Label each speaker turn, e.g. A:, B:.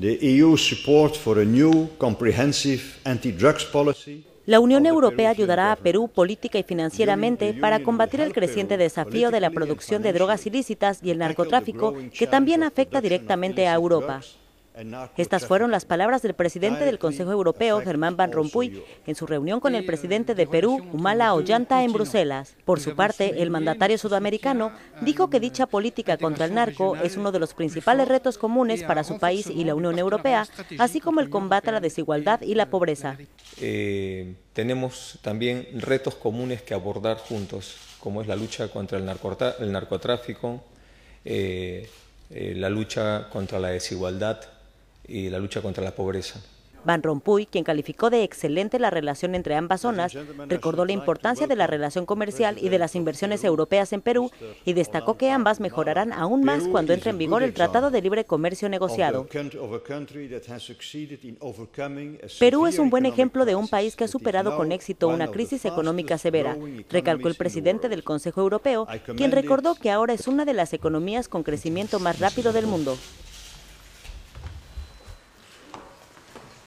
A: E
B: la Unión Europea ayudará a Perú política y financieramente para combatir el creciente desafío de la producción de drogas ilícitas y el narcotráfico que también afecta directamente a Europa. Estas fueron las palabras del presidente del Consejo Europeo, Germán Van Rompuy, en su reunión con el presidente de Perú, Humala Ollanta, en Bruselas. Por su parte, el mandatario sudamericano dijo que dicha política contra el narco es uno de los principales retos comunes para su país y la Unión Europea, así como el combate a la desigualdad y la pobreza.
C: Eh, tenemos también retos comunes que abordar juntos, como es la lucha contra el, narcotráfico, eh, eh, la lucha contra la desigualdad y la lucha contra la pobreza.
B: Van Rompuy, quien calificó de excelente la relación entre ambas zonas, recordó la importancia de la relación comercial y de las inversiones europeas en Perú y destacó que ambas mejorarán aún más cuando entre en vigor el Tratado de Libre Comercio negociado.
A: Perú es un buen ejemplo
B: de un país que ha superado con éxito una crisis económica severa, recalcó el presidente del Consejo Europeo, quien recordó que ahora es una de las economías con crecimiento más rápido del mundo.